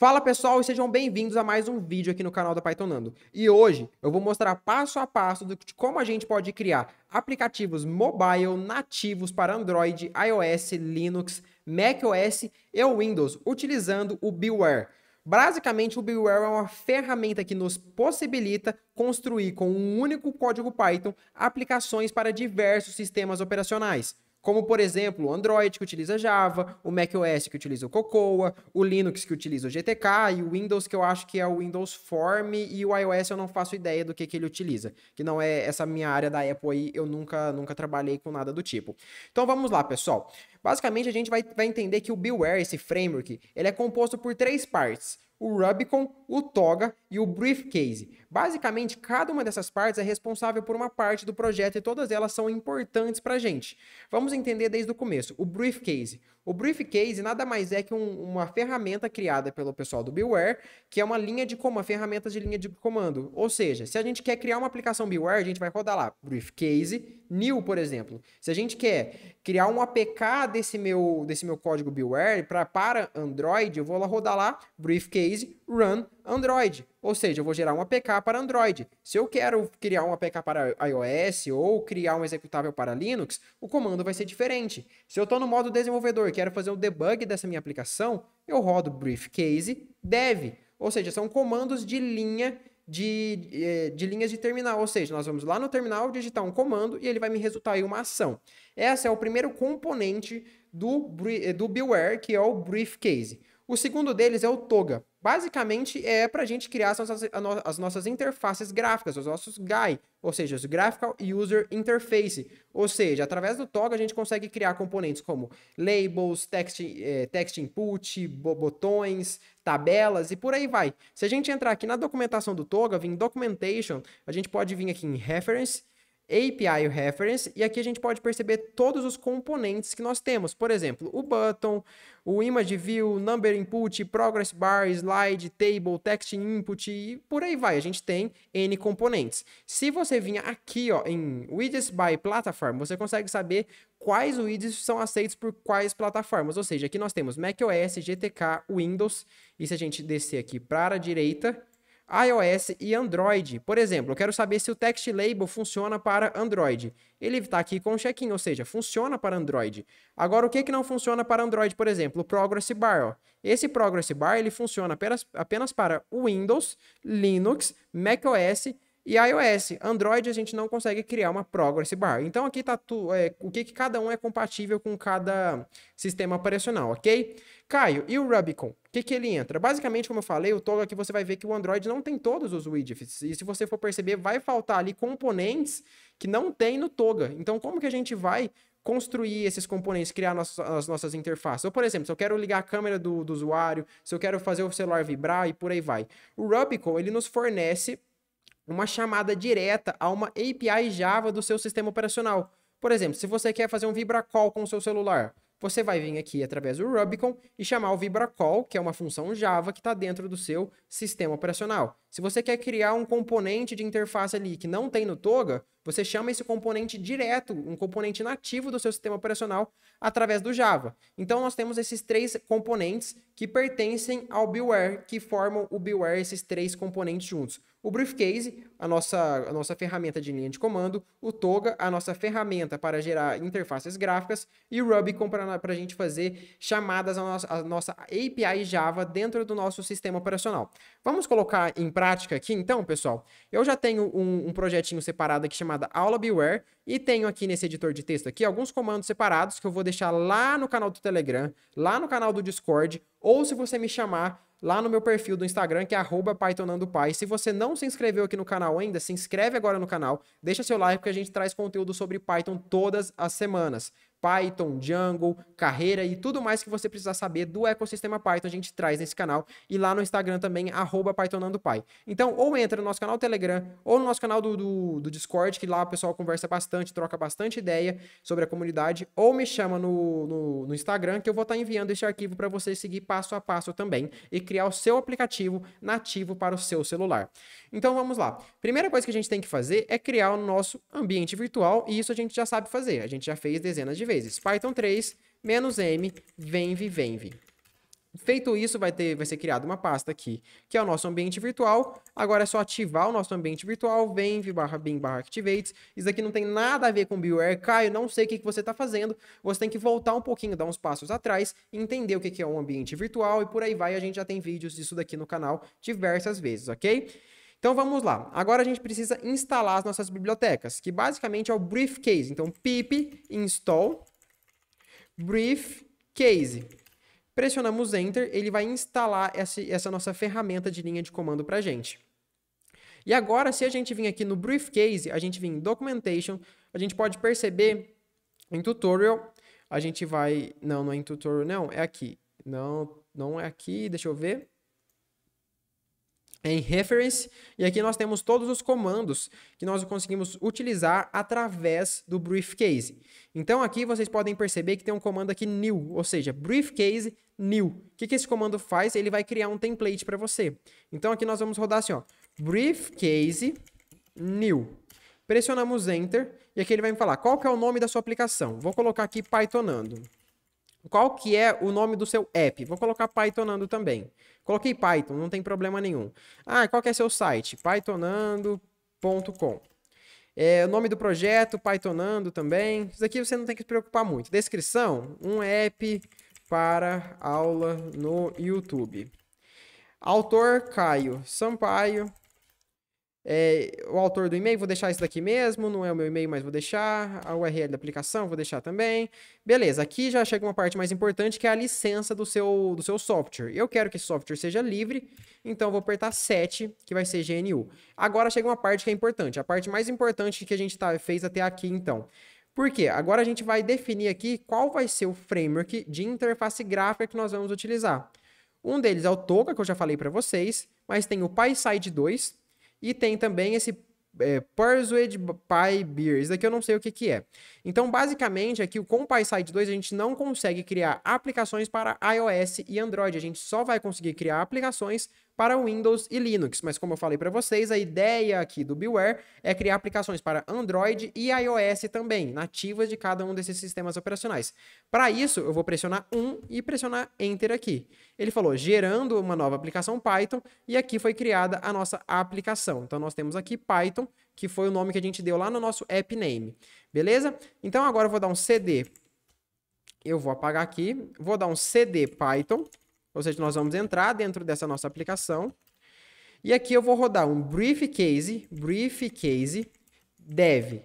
Fala pessoal e sejam bem-vindos a mais um vídeo aqui no canal da Pythonando. E hoje eu vou mostrar passo a passo de como a gente pode criar aplicativos mobile nativos para Android, iOS, Linux, macOS e Windows utilizando o Beware. Basicamente, o Beware é uma ferramenta que nos possibilita construir com um único código Python aplicações para diversos sistemas operacionais como por exemplo o Android que utiliza Java, o macOS que utiliza o Cocoa, o Linux que utiliza o GTK e o Windows que eu acho que é o Windows Form e o iOS eu não faço ideia do que, que ele utiliza, que não é essa minha área da Apple aí, eu nunca nunca trabalhei com nada do tipo. Então vamos lá, pessoal. Basicamente, a gente vai, vai entender que o Beware, esse framework, ele é composto por três partes. O Rubicon, o Toga e o Briefcase. Basicamente, cada uma dessas partes é responsável por uma parte do projeto e todas elas são importantes para a gente. Vamos entender desde o começo. O Briefcase. O Briefcase nada mais é que um, uma ferramenta criada pelo pessoal do Beware, que é uma linha de comando, ferramentas de linha de comando. Ou seja, se a gente quer criar uma aplicação Beware, a gente vai rodar lá Briefcase new, por exemplo. Se a gente quer criar um APK desse meu, desse meu código Beware pra, para Android, eu vou lá rodar lá briefcase run Android. Ou seja, eu vou gerar um APK para Android. Se eu quero criar um APK para iOS ou criar um executável para Linux, o comando vai ser diferente. Se eu estou no modo desenvolvedor e quero fazer um debug dessa minha aplicação, eu rodo briefcase dev. Ou seja, são comandos de linha de, eh, de linhas de terminal, ou seja, nós vamos lá no terminal digitar um comando e ele vai me resultar em uma ação. Esse é o primeiro componente do, eh, do Beware, que é o Briefcase. O segundo deles é o Toga basicamente é para a gente criar as nossas, as nossas interfaces gráficas, os nossos GUI, ou seja, os Graphical User Interface. Ou seja, através do Toga a gente consegue criar componentes como labels, text, é, text input, botões, tabelas e por aí vai. Se a gente entrar aqui na documentação do TOGA, vir em Documentation, a gente pode vir aqui em Reference, API Reference, e aqui a gente pode perceber todos os componentes que nós temos. Por exemplo, o button, o image view, number input, progress bar, slide, table, text input e por aí vai. A gente tem N componentes. Se você vir aqui ó, em widgets by platform, você consegue saber quais widgets são aceitos por quais plataformas. Ou seja, aqui nós temos macOS, GTK, Windows, e se a gente descer aqui para a direita, iOS e Android. Por exemplo, eu quero saber se o text label funciona para Android. Ele está aqui com o check-in, ou seja, funciona para Android. Agora, o que, que não funciona para Android, por exemplo? O Progress Bar. Ó. Esse Progress Bar ele funciona apenas, apenas para Windows, Linux, macOS e iOS. Android a gente não consegue criar uma progress bar. Então aqui tá é, o que, que cada um é compatível com cada sistema operacional, ok? Caio, e o Rubicon? O que, que ele entra? Basicamente, como eu falei, o Toga aqui você vai ver que o Android não tem todos os widgets. E se você for perceber, vai faltar ali componentes que não tem no Toga. Então, como que a gente vai construir esses componentes, criar nossas as nossas interfaces. Ou, por exemplo, se eu quero ligar a câmera do, do, usuário, se eu quero fazer o celular vibrar e por aí vai. O Rubicon, ele nos fornece uma chamada direta a uma API Java do seu sistema operacional. Por exemplo, se você quer fazer um VibraCall com o seu celular, você vai vir aqui através do Rubicon e chamar o VibraCall, que é uma função Java que está dentro do seu sistema operacional. Se você quer criar um componente de interface ali que não tem no Toga, você chama esse componente direto, um componente nativo do seu sistema operacional, através do Java. Então nós temos esses três componentes que pertencem ao Beware, que formam o Beware, esses três componentes juntos. O Briefcase, a nossa, a nossa ferramenta de linha de comando, o Toga, a nossa ferramenta para gerar interfaces gráficas e o Rubicon para a gente fazer chamadas à nossa, à nossa API Java dentro do nosso sistema operacional. Vamos colocar em prática aqui então, pessoal? Eu já tenho um, um projetinho separado aqui chamado Aula Beware e tenho aqui nesse editor de texto aqui alguns comandos separados que eu vou deixar lá no canal do Telegram, lá no canal do Discord, ou se você me chamar lá no meu perfil do Instagram, que é pythonandopai. Se você não se inscreveu aqui no canal ainda, se inscreve agora no canal, deixa seu like, porque a gente traz conteúdo sobre Python todas as semanas. Python, Django, carreira e tudo mais que você precisar saber do ecossistema Python, a gente traz nesse canal e lá no Instagram também, arroba PythonandoPy. Então, ou entra no nosso canal Telegram ou no nosso canal do, do, do, Discord, que lá o pessoal conversa bastante, troca bastante ideia sobre a comunidade, ou me chama no, no, no Instagram, que eu vou estar tá enviando esse arquivo para você seguir passo a passo também e criar o seu aplicativo nativo para o seu celular. Então, vamos lá. Primeira coisa que a gente tem que fazer é criar o nosso ambiente virtual e isso a gente já sabe fazer. A gente já fez dezenas de vezes. Python 3 menos m venv venv. Feito isso, vai, ter, vai ser criada uma pasta aqui, que é o nosso ambiente virtual. Agora é só ativar o nosso ambiente virtual, venv barra bin barra activates. Isso aqui não tem nada a ver com BioWare, Caio, não sei o que, que você está fazendo. Você tem que voltar um pouquinho, dar uns passos atrás, entender o que, que é um ambiente virtual e por aí vai. A gente já tem vídeos disso daqui no canal diversas vezes, ok? Então vamos lá. Agora a gente precisa instalar as nossas bibliotecas, que basicamente é o briefcase. Então pip install briefcase. Pressionamos enter, ele vai instalar essa nossa ferramenta de linha de comando para a gente. E agora, se a gente vir aqui no briefcase, a gente vir em documentation, a gente pode perceber em tutorial, a gente vai... Não, não é em tutorial, não. É aqui. Não, não é aqui. Deixa eu ver em reference, e aqui nós temos todos os comandos que nós conseguimos utilizar através do briefcase. Então aqui vocês podem perceber que tem um comando aqui new, ou seja, briefcase new. O que, que esse comando faz? Ele vai criar um template para você. Então aqui nós vamos rodar assim, ó, briefcase new. Pressionamos enter, e aqui ele vai me falar qual que é o nome da sua aplicação. Vou colocar aqui Pythonando qual que é o nome do seu app. Vou colocar Pythonando também. Coloquei Python, não tem problema nenhum. Ah, qual que é seu site? Pythonando.com. É, o nome do projeto, Pythonando também. Isso aqui você não tem que se preocupar muito. Descrição, um app para aula no YouTube. Autor, Caio Sampaio. É, o autor do e-mail, vou deixar isso daqui mesmo, não é o meu e-mail, mas vou deixar. A URL da aplicação, vou deixar também. Beleza, aqui já chega uma parte mais importante, que é a licença do seu, do seu software. Eu quero que esse software seja livre, então vou apertar 7, que vai ser GNU. Agora chega uma parte que é importante, a parte mais importante que a gente tá, fez até aqui, então. Por quê? Agora a gente vai definir aqui qual vai ser o framework de interface gráfica que nós vamos utilizar. Um deles é o ToGA que eu já falei para vocês, mas tem o PySide 2, e tem também esse é, Persuade Pie Beer. Isso daqui eu não sei o que, que é. Então, basicamente, aqui com o PySide 2, a gente não consegue criar aplicações para iOS e Android. A gente só vai conseguir criar aplicações para Windows e Linux. Mas como eu falei para vocês, a ideia aqui do Beware é criar aplicações para Android e iOS também, nativas de cada um desses sistemas operacionais. Para isso, eu vou pressionar 1 e pressionar Enter aqui. Ele falou, gerando uma nova aplicação Python, e aqui foi criada a nossa aplicação. Então, nós temos aqui Python, que foi o nome que a gente deu lá no nosso app name. Beleza? Então, agora eu vou dar um cd. Eu vou apagar aqui, vou dar um cd Python ou seja, nós vamos entrar dentro dessa nossa aplicação. E aqui eu vou rodar um briefcase briefcase dev.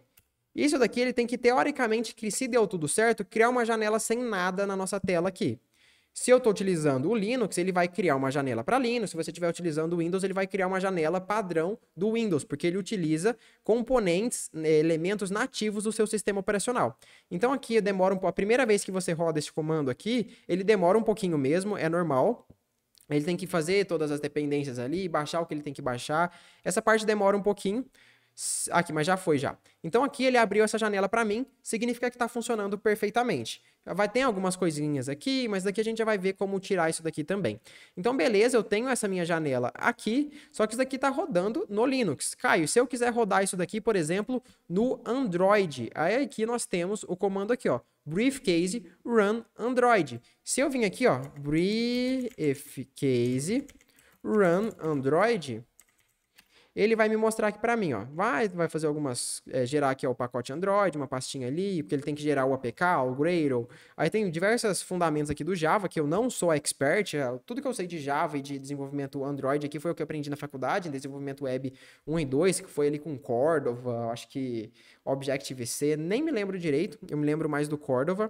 Isso daqui ele tem que, teoricamente, que se deu tudo certo, criar uma janela sem nada na nossa tela aqui. Se eu estou utilizando o Linux, ele vai criar uma janela para Linux. Se você estiver utilizando o Windows, ele vai criar uma janela padrão do Windows, porque ele utiliza componentes, né, elementos nativos do seu sistema operacional. Então aqui demora um pouco. A primeira vez que você roda esse comando aqui, ele demora um pouquinho mesmo, é normal. Ele tem que fazer todas as dependências ali, baixar o que ele tem que baixar. Essa parte demora um pouquinho. Aqui, mas já foi já. Então aqui ele abriu essa janela para mim, significa que está funcionando perfeitamente. Vai ter algumas coisinhas aqui, mas daqui a gente já vai ver como tirar isso daqui também. Então beleza, eu tenho essa minha janela aqui, só que isso daqui está rodando no Linux. Caio, se eu quiser rodar isso daqui, por exemplo, no Android, aí aqui nós temos o comando aqui, ó, briefcase run Android. Se eu vim aqui, ó, briefcase run Android, ele vai me mostrar aqui para mim, ó. Vai, vai fazer algumas, é, gerar aqui ó, o pacote Android, uma pastinha ali, porque ele tem que gerar o APK, o Gradle. Aí tem diversos fundamentos aqui do Java, que eu não sou expert, é, tudo que eu sei de Java e de desenvolvimento Android aqui foi o que eu aprendi na faculdade, em desenvolvimento web 1 e 2, que foi ali com Cordova, acho que Objective-C, nem me lembro direito, eu me lembro mais do Cordova.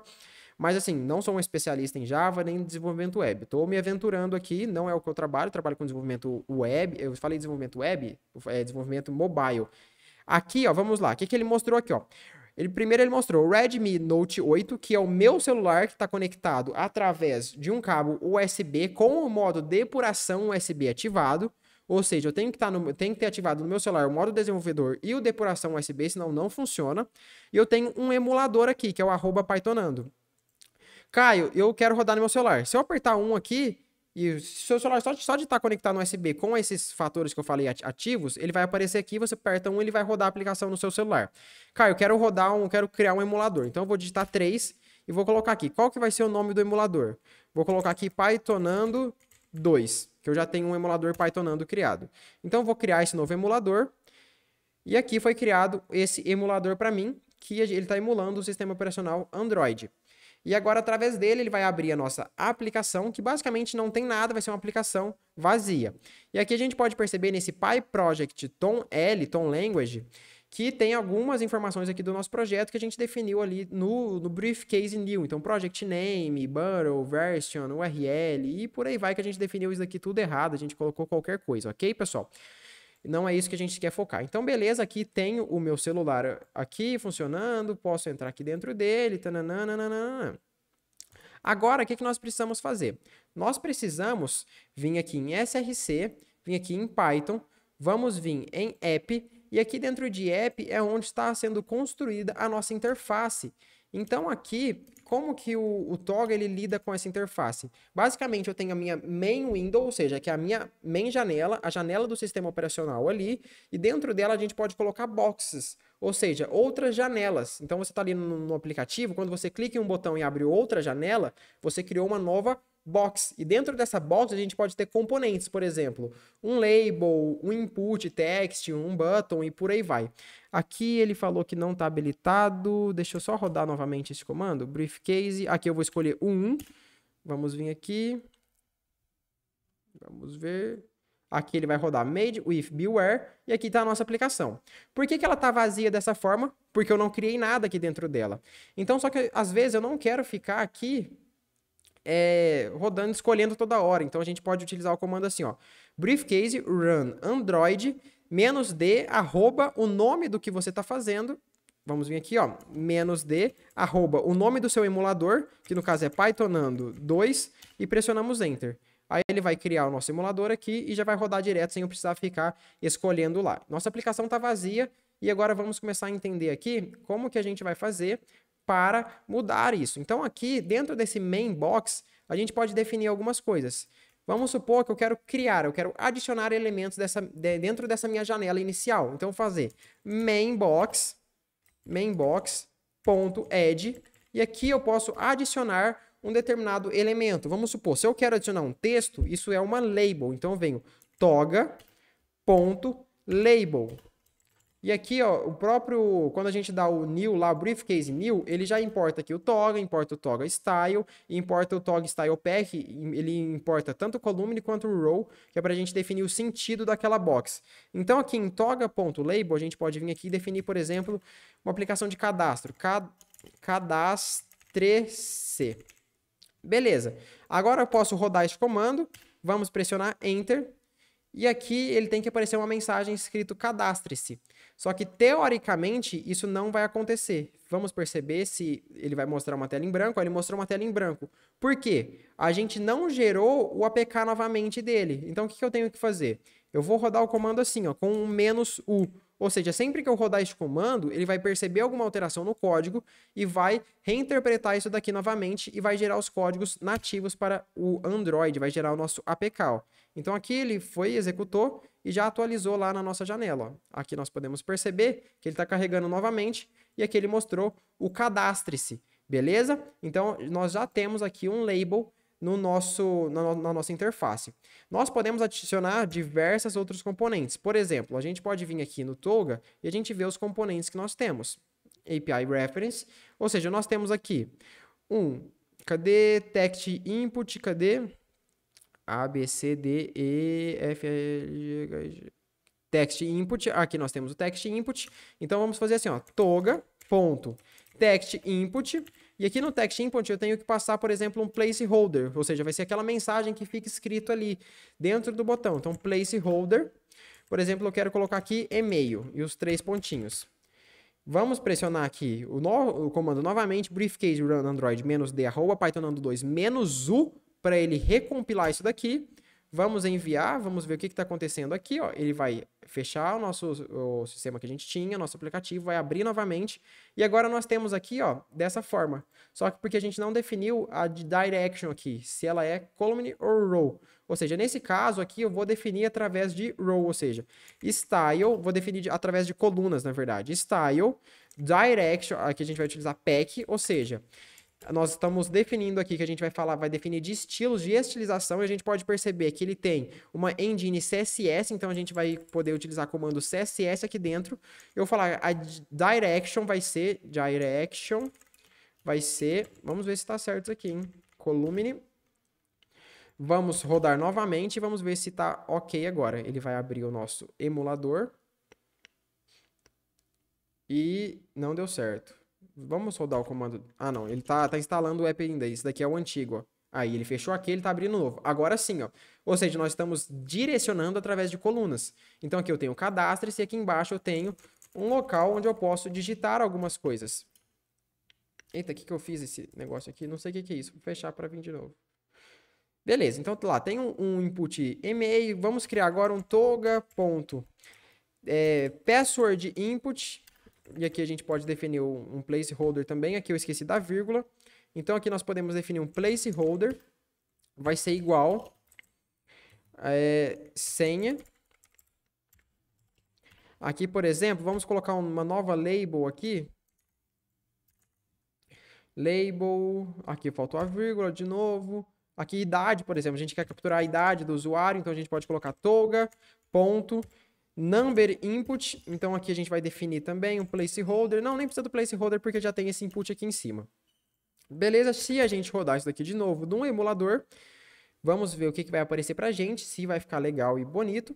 Mas assim, não sou um especialista em Java nem em desenvolvimento web. Estou me aventurando aqui, não é o que eu trabalho, eu trabalho com desenvolvimento web. Eu falei desenvolvimento web, é desenvolvimento mobile. Aqui, ó, vamos lá. O que, que ele mostrou aqui, ó? Ele, primeiro ele mostrou o Redmi Note 8, que é o meu celular que está conectado através de um cabo USB com o modo depuração USB ativado. Ou seja, eu tenho que, tá no, tenho que ter ativado no meu celular o modo desenvolvedor e o depuração USB, senão não funciona. E eu tenho um emulador aqui, que é o arroba Pythonando. Caio, eu quero rodar no meu celular. Se eu apertar um aqui, e o seu celular só de, estar tá conectado no USB com esses fatores que eu falei ativos, ele vai aparecer aqui, você aperta um, ele vai rodar a aplicação no seu celular. Caio, eu quero rodar um, quero criar um emulador. Então eu vou digitar 3 e vou colocar aqui. Qual que vai ser o nome do emulador? Vou colocar aqui Pythonando 2, que eu já tenho um emulador Pythonando criado. Então eu vou criar esse novo emulador. E aqui foi criado esse emulador para mim, que ele está emulando o sistema operacional Android. E agora, através dele, ele vai abrir a nossa aplicação, que basicamente não tem nada, vai ser uma aplicação vazia. E aqui a gente pode perceber nesse PyProject Tom L, Tom Language, que tem algumas informações aqui do nosso projeto que a gente definiu ali no, no briefcase new. Então, project name, bundle, version, URL e por aí vai que a gente definiu isso aqui tudo errado, a gente colocou qualquer coisa, ok, pessoal? Não é isso que a gente quer focar. Então, beleza, aqui tenho o meu celular aqui funcionando, posso entrar aqui dentro dele, tananana. Agora, o que, que nós precisamos fazer? Nós precisamos vir aqui em SRC, vir aqui em Python, vamos vir em App, e aqui dentro de App é onde está sendo construída a nossa interface. Então, aqui como que o, o Toga ele lida com essa interface? Basicamente, eu tenho a minha main window, ou seja, que é a minha main janela, a janela do sistema operacional ali, e dentro dela a gente pode colocar boxes, ou seja, outras janelas. Então, você está ali no, no aplicativo, quando você clica em um botão e abre outra janela, você criou uma nova box. E dentro dessa box a gente pode ter componentes, por exemplo, um label, um input text, um button e por aí vai. Aqui ele falou que não está habilitado. Deixa eu só rodar novamente esse comando. Briefcase. Aqui eu vou escolher o 1. Vamos vir aqui. Vamos ver. Aqui ele vai rodar made with beware e aqui está a nossa aplicação. Por que, que ela está vazia dessa forma? Porque eu não criei nada aqui dentro dela. Então, só que às vezes eu não quero ficar aqui é, rodando, escolhendo toda hora. Então a gente pode utilizar o comando assim, ó, briefcase run android menos d arroba o nome do que você está fazendo. Vamos vir aqui, ó, menos d arroba o nome do seu emulador, que no caso é Pythonando 2, e pressionamos enter. Aí ele vai criar o nosso emulador aqui e já vai rodar direto sem eu precisar ficar escolhendo lá. Nossa aplicação está vazia e agora vamos começar a entender aqui como que a gente vai fazer para mudar isso. Então, aqui dentro desse main box, a gente pode definir algumas coisas. Vamos supor que eu quero criar, eu quero adicionar elementos dessa, dentro dessa minha janela inicial. Então, fazer main box, main box ponto add, e aqui eu posso adicionar um determinado elemento. Vamos supor, se eu quero adicionar um texto, isso é uma label. Então, eu venho toga ponto label e aqui, ó, o próprio, quando a gente dá o new lá, o briefcase new, ele já importa aqui o toga, importa o toga style, importa o toga style pack, ele importa tanto o column quanto o row, que é para a gente definir o sentido daquela box. Então aqui em toga.label, a gente pode vir aqui e definir, por exemplo, uma aplicação de cadastro, cad, cadastre-se. Beleza. Agora eu posso rodar este comando, vamos pressionar enter, e aqui ele tem que aparecer uma mensagem escrito cadastre-se. Só que, teoricamente, isso não vai acontecer. Vamos perceber se ele vai mostrar uma tela em branco. Ele mostrou uma tela em branco. Por quê? A gente não gerou o APK novamente dele. Então, o que, eu tenho que fazer? Eu vou rodar o comando assim, ó, com menos U. Ou seja, sempre que eu rodar este comando, ele vai perceber alguma alteração no código e vai reinterpretar isso daqui novamente e vai gerar os códigos nativos para o Android, vai gerar o nosso APK. Ó. Então aqui ele foi, executou e já atualizou lá na nossa janela. Ó. Aqui nós podemos perceber que ele está carregando novamente e aqui ele mostrou o cadastre-se, beleza? Então nós já temos aqui um label no nosso, na, na, nossa interface. Nós podemos adicionar diversas outros componentes. Por exemplo, a gente pode vir aqui no Toga e a gente vê os componentes que nós temos. API Reference, ou seja, nós temos aqui um, cadê text input, cadê A, B, C, D, E, F, G, G, G. Text input, aqui nós temos o text input, então vamos fazer assim, ó, toga, ponto, text input, e aqui no text input eu tenho que passar, por exemplo, um placeholder, ou seja, vai ser aquela mensagem que fica escrito ali dentro do botão. Então, placeholder, por exemplo, eu quero colocar aqui e-mail e os três pontinhos. Vamos pressionar aqui o, no, o comando novamente, briefcase run android menos d arroba pythonando2 menos u, para ele recompilar isso daqui. Vamos enviar, vamos ver o que está acontecendo aqui. Ó. Ele vai fechar o nosso o sistema que a gente tinha, nosso aplicativo, vai abrir novamente. E agora nós temos aqui ó, dessa forma. Só que porque a gente não definiu a direction aqui, se ela é column ou row. Ou seja, nesse caso aqui eu vou definir através de row, ou seja, style, vou definir através de colunas, na verdade. Style, direction, aqui a gente vai utilizar pack, ou seja, nós estamos definindo aqui que a gente vai falar, vai definir de estilos de estilização e a gente pode perceber que ele tem uma engine CSS, então a gente vai poder utilizar comando CSS aqui dentro. Eu vou falar a direction vai ser direction vai ser, vamos ver se está certo isso aqui, hein? Columne Vamos rodar novamente e vamos ver se está ok agora. Ele vai abrir o nosso emulador. E não deu certo. Vamos rodar o comando. Ah, não. Ele tá, tá instalando o app ainda. esse daqui é o antigo, ó. Aí ele fechou aquele, tá abrindo novo. Agora sim, ó. Ou seja, nós estamos direcionando através de colunas. Então aqui eu tenho cadastro e aqui embaixo eu tenho um local onde eu posso digitar algumas coisas. Eita, o que, que eu fiz esse negócio aqui? Não sei o que, que é isso. Vou fechar para vir de novo. Beleza, então lá, tem um, um input e-mail. Vamos criar agora um toga. Ponto, é, password input e aqui a gente pode definir um placeholder também. Aqui eu esqueci da vírgula. Então aqui nós podemos definir um placeholder. Vai ser igual é, senha. Aqui, por exemplo, vamos colocar uma nova label aqui. Label, aqui faltou a vírgula de novo. Aqui idade, por exemplo, a gente quer capturar a idade do usuário, então a gente pode colocar toga, ponto, number input, então aqui a gente vai definir também um placeholder. Não, nem precisa do placeholder porque já tem esse input aqui em cima. Beleza, se a gente rodar isso daqui de novo num emulador, vamos ver o que, que vai aparecer para a gente, se vai ficar legal e bonito.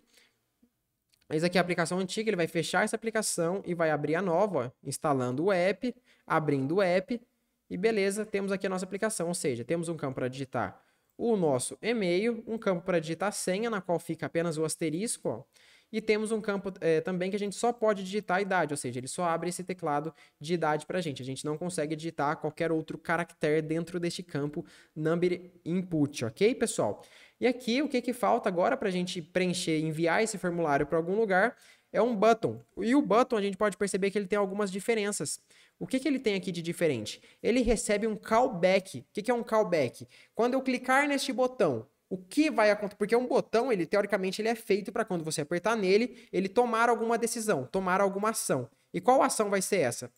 Essa aqui é a aplicação antiga, ele vai fechar essa aplicação e vai abrir a nova, ó, instalando o app, abrindo o app, e beleza, temos aqui a nossa aplicação, ou seja, temos um campo para digitar o nosso e-mail, um campo para digitar a senha, na qual fica apenas o asterisco, ó, e temos um campo é, também que a gente só pode digitar a idade, ou seja, ele só abre esse teclado de idade para a gente. A gente não consegue digitar qualquer outro caractere dentro deste campo number input, ok, pessoal? E aqui o que, que falta agora para a gente preencher enviar esse formulário para algum lugar é um button. E o button a gente pode perceber que ele tem algumas diferenças. O que, que ele tem aqui de diferente? Ele recebe um callback. O que, que é um callback? Quando eu clicar neste botão, o que vai acontecer, porque um botão, ele teoricamente ele é feito para quando você apertar nele, ele tomar alguma decisão, tomar alguma ação. E qual ação vai ser essa?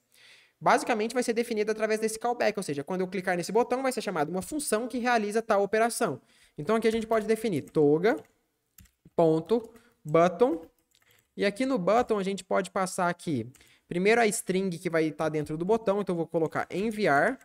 Basicamente vai ser definida através desse callback, ou seja, quando eu clicar nesse botão vai ser chamada uma função que realiza tal operação. Então aqui a gente pode definir toga.button e aqui no button a gente pode passar aqui primeiro a string que vai estar tá dentro do botão, então eu vou colocar enviar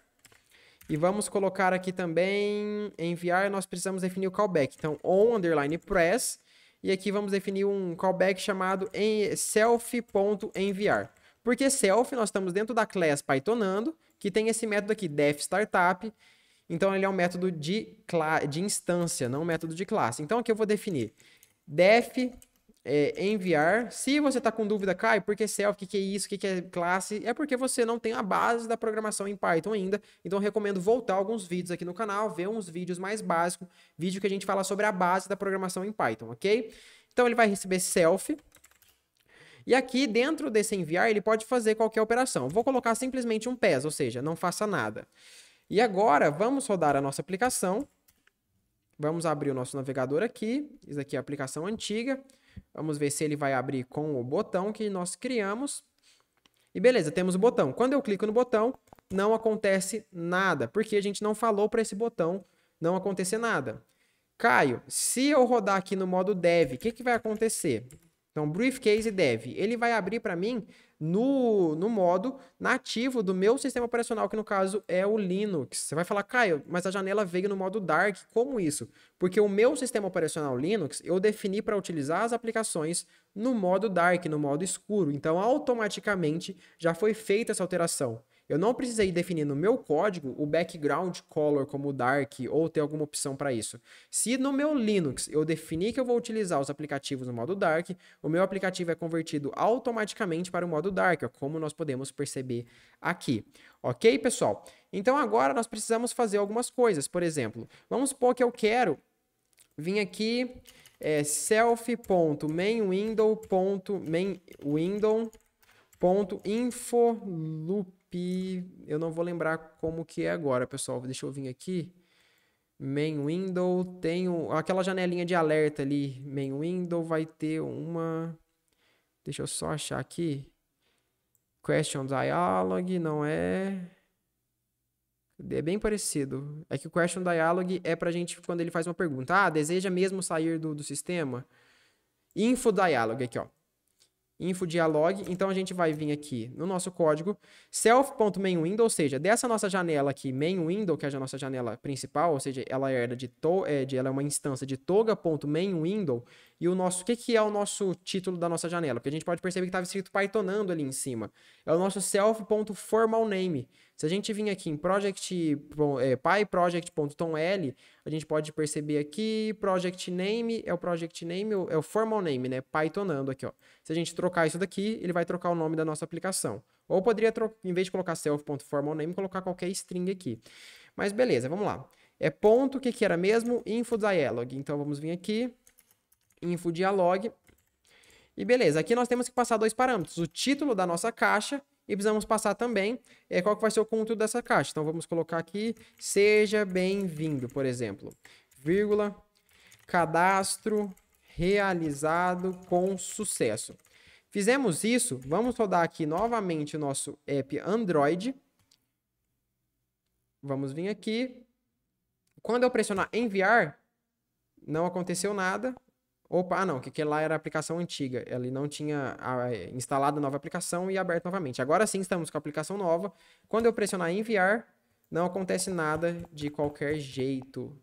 e vamos colocar aqui também enviar, nós precisamos definir o callback. Então, on underline press. E aqui vamos definir um callback chamado self.enviar. Porque self, nós estamos dentro da class Pythonando, que tem esse método aqui, def startup. Então, ele é um método de, de instância, não um método de classe. Então, aqui eu vou definir def é, enviar. Se você está com dúvida, cai, porque self, o que, que é isso, o que, que é classe, é porque você não tem a base da programação em Python ainda. Então, recomendo voltar alguns vídeos aqui no canal, ver uns vídeos mais básicos, vídeo que a gente fala sobre a base da programação em Python, ok? Então, ele vai receber self, e aqui, dentro desse enviar, ele pode fazer qualquer operação. Vou colocar simplesmente um PES, ou seja, não faça nada. E agora, vamos rodar a nossa aplicação. Vamos abrir o nosso navegador aqui. Isso aqui é a aplicação antiga. Vamos ver se ele vai abrir com o botão que nós criamos. E beleza, temos o botão. Quando eu clico no botão, não acontece nada, porque a gente não falou para esse botão não acontecer nada. Caio, se eu rodar aqui no modo dev, o que, que vai acontecer? Então, Briefcase Dev, ele vai abrir para mim no, no modo nativo do meu sistema operacional, que no caso é o Linux. Você vai falar, Caio, mas a janela veio no modo Dark, como isso? Porque o meu sistema operacional Linux, eu defini para utilizar as aplicações no modo Dark, no modo escuro. Então, automaticamente já foi feita essa alteração. Eu não precisei definir no meu código o background color como dark ou ter alguma opção para isso. Se no meu Linux eu definir que eu vou utilizar os aplicativos no modo dark, o meu aplicativo é convertido automaticamente para o modo dark, como nós podemos perceber aqui. Ok, pessoal? Então agora nós precisamos fazer algumas coisas. Por exemplo, vamos supor que eu quero vir aqui é, self.mainwindow.mainwindow.infolup eu não vou lembrar como que é agora, pessoal. Deixa eu vir aqui. Main window, tem aquela janelinha de alerta ali. Main window vai ter uma. Deixa eu só achar aqui. Question dialogue, não é. É bem parecido. É que o question dialogue é pra gente quando ele faz uma pergunta. Ah, deseja mesmo sair do, do sistema? Info dialogue aqui, ó info dialog Então a gente vai vir aqui no nosso código self.mainWindow, ou seja, dessa nossa janela aqui, mainWindow, que é a nossa janela principal, ou seja, ela herda é de, to, é, de ela é uma instância de toga.mainWindow, e o nosso. O que, que é o nosso título da nossa janela? Porque a gente pode perceber que estava escrito Pythonando ali em cima. É o nosso self.formalName. Se a gente vir aqui em project, é, pyproject.toml, a gente pode perceber aqui, project name, é o project name, é o formal name, né? Pythonando aqui, ó. Se a gente trocar isso daqui, ele vai trocar o nome da nossa aplicação. Ou poderia, em vez de colocar self.formalName, colocar qualquer string aqui. Mas beleza, vamos lá. É ponto, o que, que era mesmo? Info dialog. Então vamos vir aqui, infodialog. E beleza, aqui nós temos que passar dois parâmetros, o título da nossa caixa e precisamos passar também é, qual que vai ser o conteúdo dessa caixa. Então vamos colocar aqui, seja bem-vindo, por exemplo, vírgula, cadastro realizado com sucesso. Fizemos isso, vamos rodar aqui novamente o nosso app Android. Vamos vir aqui. Quando eu pressionar enviar, não aconteceu nada. Opa, ah não, que aquele lá era a aplicação antiga. Ele não tinha instalado a nova aplicação e aberto novamente. Agora sim estamos com a aplicação nova. Quando eu pressionar enviar, não acontece nada de qualquer jeito.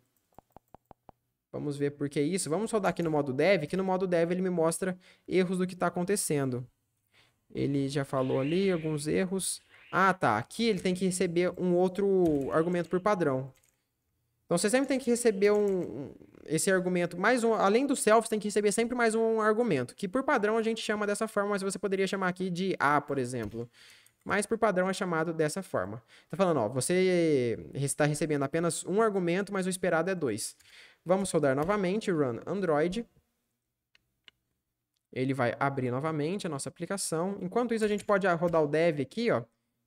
Vamos ver por que isso. Vamos rodar aqui no modo dev, que no modo dev ele me mostra erros do que está acontecendo. Ele já falou ali alguns erros. Ah, tá. Aqui ele tem que receber um outro argumento por padrão. Então você sempre tem que receber um, esse argumento, mais um, além do self, você tem que receber sempre mais um argumento, que por padrão a gente chama dessa forma, mas você poderia chamar aqui de A, por exemplo. Mas por padrão é chamado dessa forma. Tá falando, ó, você está recebendo apenas um argumento, mas o esperado é dois. Vamos rodar novamente, run Android. Ele vai abrir novamente a nossa aplicação. Enquanto isso, a gente pode ah, rodar o dev aqui, ó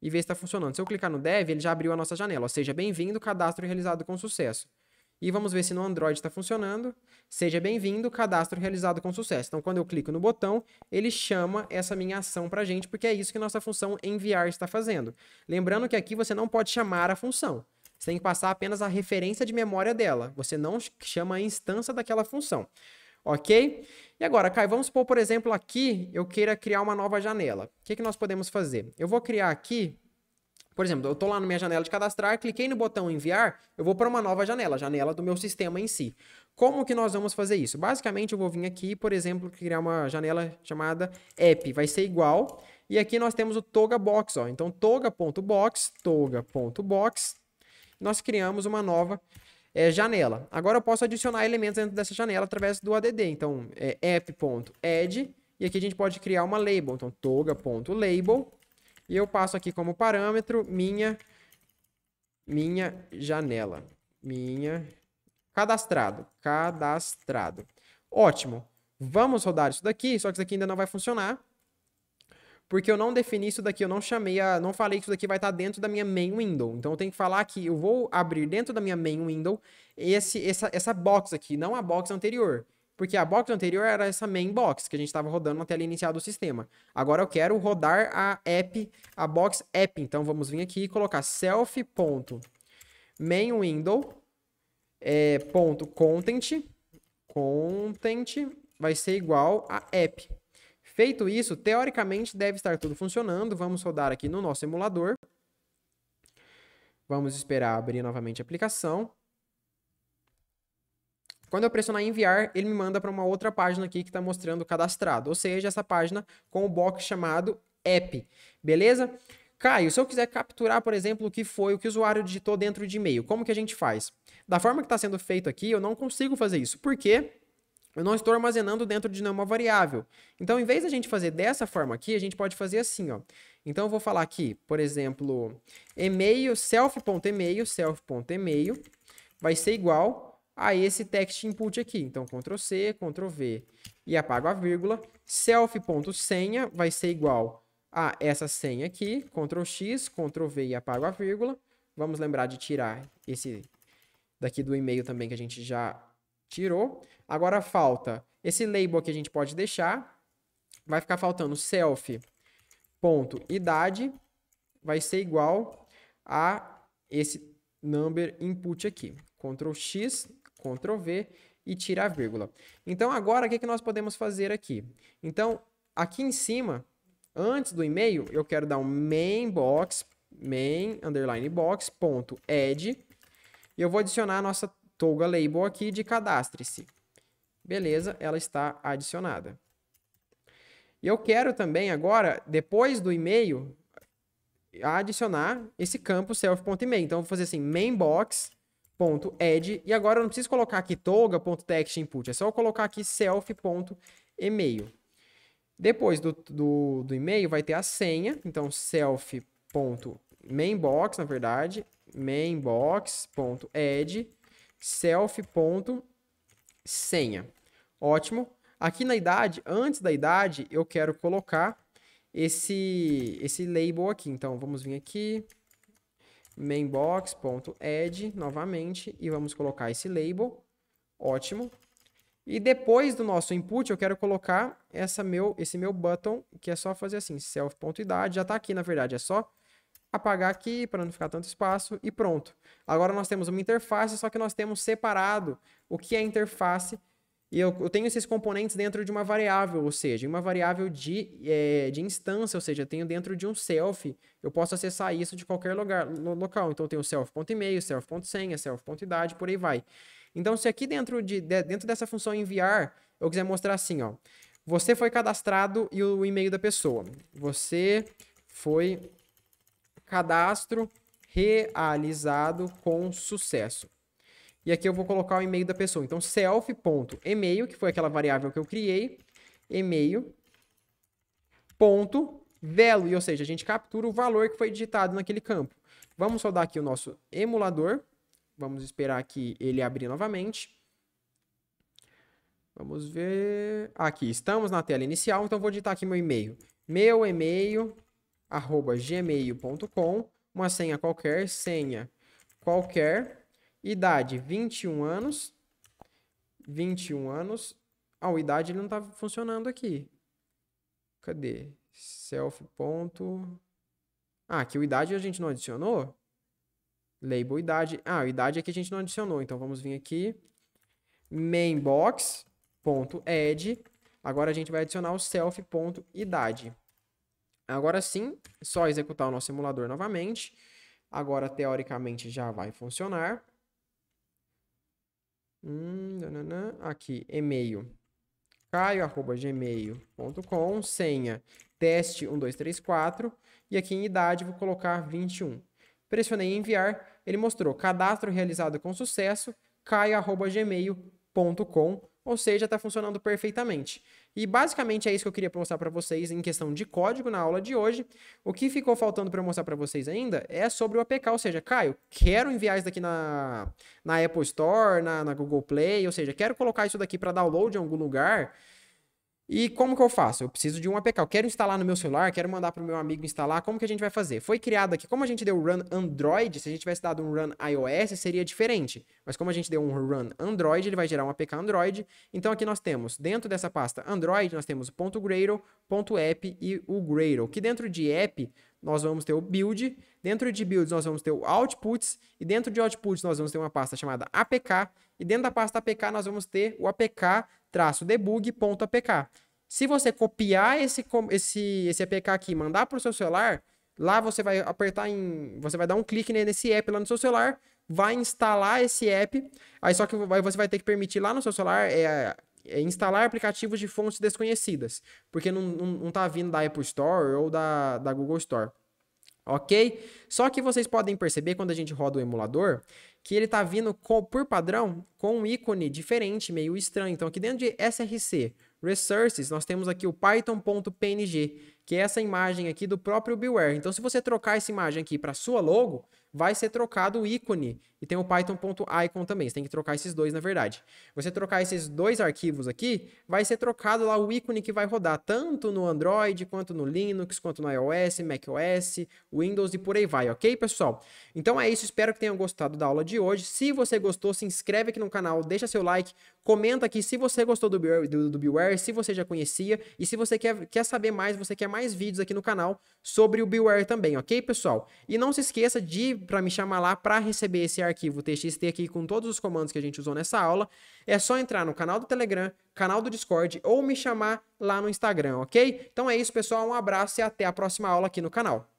e ver se está funcionando. Se eu clicar no Dev, ele já abriu a nossa janela. Ou seja bem-vindo, cadastro realizado com sucesso. E vamos ver se no Android está funcionando. Seja bem-vindo, cadastro realizado com sucesso. Então, quando eu clico no botão, ele chama essa minha ação para a gente, porque é isso que nossa função enviar está fazendo. Lembrando que aqui você não pode chamar a função. Você tem que passar apenas a referência de memória dela. Você não chama a instância daquela função ok? E agora, Caio, vamos supor, por exemplo, aqui eu queira criar uma nova janela. O que, que nós podemos fazer? Eu vou criar aqui, por exemplo, eu estou lá na minha janela de cadastrar, cliquei no botão enviar, eu vou para uma nova janela, janela do meu sistema em si. Como que nós vamos fazer isso? Basicamente, eu vou vir aqui, por exemplo, criar uma janela chamada app, vai ser igual... E aqui nós temos o toga box, ó. Então toga.box, toga.box, nós criamos uma nova é, janela. Agora eu posso adicionar elementos dentro dessa janela através do ADD. Então, é app.add, e aqui a gente pode criar uma label. Então, toga.label, e eu passo aqui como parâmetro minha, minha janela. Minha cadastrado, cadastrado. Ótimo. Vamos rodar isso daqui, só que isso aqui ainda não vai funcionar porque eu não defini isso daqui, eu não chamei a, não falei que isso daqui vai estar tá dentro da minha main window. Então eu tenho que falar que eu vou abrir dentro da minha main window esse, essa, essa box aqui, não a box anterior. Porque a box anterior era essa main box que a gente estava rodando na tela inicial do sistema. Agora eu quero rodar a app, a box app. Então vamos vir aqui e colocar self.mainwindow é, ponto content, content vai ser igual a app. Feito isso, teoricamente deve estar tudo funcionando. Vamos rodar aqui no nosso emulador. Vamos esperar abrir novamente a aplicação. Quando eu pressionar enviar, ele me manda para uma outra página aqui que está mostrando cadastrado, ou seja, essa página com o box chamado app, beleza? Caio, se eu quiser capturar, por exemplo, o que foi o que o usuário digitou dentro de e-mail, como que a gente faz? Da forma que está sendo feito aqui, eu não consigo fazer isso, Por porque eu não estou armazenando dentro de nenhuma variável. Então, em vez da gente fazer dessa forma aqui, a gente pode fazer assim, ó. Então, eu vou falar aqui, por exemplo, e-mail, self.email, self.email, vai ser igual a esse text input aqui. Então, Ctrl C, Ctrl V e apago a vírgula. Self.senha vai ser igual a essa senha aqui, Ctrl X, Ctrl V e apago a vírgula. Vamos lembrar de tirar esse daqui do e-mail também que a gente já Tirou. Agora falta esse label que a gente pode deixar. Vai ficar faltando self ponto idade vai ser igual a esse number input aqui. Ctrl X, Ctrl V e tira a vírgula. Então agora o que, que nós podemos fazer aqui? Então aqui em cima, antes do e-mail, eu quero dar um main box, main underline box ponto add e eu vou adicionar a nossa toga label aqui de cadastre-se. Beleza, ela está adicionada. E eu quero também agora, depois do e-mail, adicionar esse campo self.email. Então, eu vou fazer assim, mainbox.add, e agora eu não preciso colocar aqui toga.textinput, é só eu colocar aqui self.email. Depois do, do, do, e-mail vai ter a senha, então self.mainbox, na verdade, mainbox.add, self.senha. Ótimo. Aqui na idade, antes da idade, eu quero colocar esse, esse label aqui. Então, vamos vir aqui, mainbox.add novamente, e vamos colocar esse label. Ótimo. E depois do nosso input, eu quero colocar essa meu, esse meu button, que é só fazer assim, self.idade. Já está aqui, na verdade, é só apagar aqui para não ficar tanto espaço e pronto. Agora nós temos uma interface, só que nós temos separado o que é interface e eu, eu, tenho esses componentes dentro de uma variável, ou seja, uma variável de, é, de instância, ou seja, eu tenho dentro de um self, eu posso acessar isso de qualquer lugar, lo, local. Então, eu tenho self.email, self.senha, self.idade, por aí vai. Então, se aqui dentro, de, de, dentro dessa função enviar, eu quiser mostrar assim, ó, você foi cadastrado e o e-mail da pessoa. Você foi cadastro realizado com sucesso. E aqui eu vou colocar o e-mail da pessoa. Então, self.email, que foi aquela variável que eu criei, e-mail, ponto, value, ou seja, a gente captura o valor que foi digitado naquele campo. Vamos soldar aqui o nosso emulador. Vamos esperar que ele abrir novamente. Vamos ver. Aqui, estamos na tela inicial, então vou digitar aqui meu e-mail. Meu e-mail arroba gmail.com, uma senha qualquer, senha qualquer, idade 21 anos, 21 anos, a ah, idade ele não tá funcionando aqui. Cadê? Self. Ponto... Ah, aqui o idade a gente não adicionou? Label idade. Ah, a idade aqui é a gente não adicionou, então vamos vir aqui, mainbox.ed, agora a gente vai adicionar o self.idade. Agora sim, só executar o nosso emulador novamente. Agora, teoricamente, já vai funcionar. Hum, aqui, e-mail caio.gmail.com, senha teste1234 e aqui em idade vou colocar 21. Pressionei enviar, ele mostrou cadastro realizado com sucesso, caio.gmail.com ou seja, está funcionando perfeitamente. E basicamente é isso que eu queria mostrar para vocês em questão de código na aula de hoje. O que ficou faltando para mostrar para vocês ainda é sobre o APK, ou seja, Caio, quero enviar isso daqui na, na Apple Store, na, na Google Play, ou seja, quero colocar isso daqui para download em algum lugar. E como que eu faço? Eu preciso de um APK. Eu quero instalar no meu celular, quero mandar para o meu amigo instalar. Como que a gente vai fazer? Foi criado aqui. Como a gente deu run Android, se a gente tivesse dado um run iOS, seria diferente. Mas como a gente deu um run Android, ele vai gerar um APK Android. Então aqui nós temos, dentro dessa pasta Android, nós temos o .gradle, .app e o Gradle. Que dentro de app, nós vamos ter o build. Dentro de Build nós vamos ter o outputs. E dentro de outputs, nós vamos ter uma pasta chamada APK. E dentro da pasta APK, nós vamos ter o APK traço debug.apk. Se você copiar esse, esse, esse APK aqui e mandar para o seu celular, lá você vai apertar em. Você vai dar um clique nesse app lá no seu celular, vai instalar esse app. Aí só que você vai ter que permitir lá no seu celular é, é instalar aplicativos de fontes desconhecidas, porque não, não, não tá vindo da Apple Store ou da, da Google Store. Ok? Só que vocês podem perceber quando a gente roda o emulador que ele está vindo com, por padrão com um ícone diferente, meio estranho. Então, aqui dentro de SRC, Resources, nós temos aqui o python.png, que é essa imagem aqui do próprio Beware. Então, se você trocar essa imagem aqui para sua logo, vai ser trocado o ícone. E tem o python.icon também, você tem que trocar esses dois, na verdade. Você trocar esses dois arquivos aqui, vai ser trocado lá o ícone que vai rodar, tanto no Android, quanto no Linux, quanto no iOS, macOS, Windows e por aí vai, ok, pessoal? Então é isso, espero que tenham gostado da aula de hoje. Se você gostou, se inscreve aqui no canal, deixa seu like, comenta aqui se você gostou do Beware, do, do Beware se você já conhecia, e se você quer, quer saber mais, você quer mais vídeos aqui no canal sobre o Beware também, ok, pessoal? E não se esqueça de para me chamar lá para receber esse arquivo TXT aqui com todos os comandos que a gente usou nessa aula, é só entrar no canal do Telegram, canal do Discord ou me chamar lá no Instagram, ok? Então é isso, pessoal. Um abraço e até a próxima aula aqui no canal.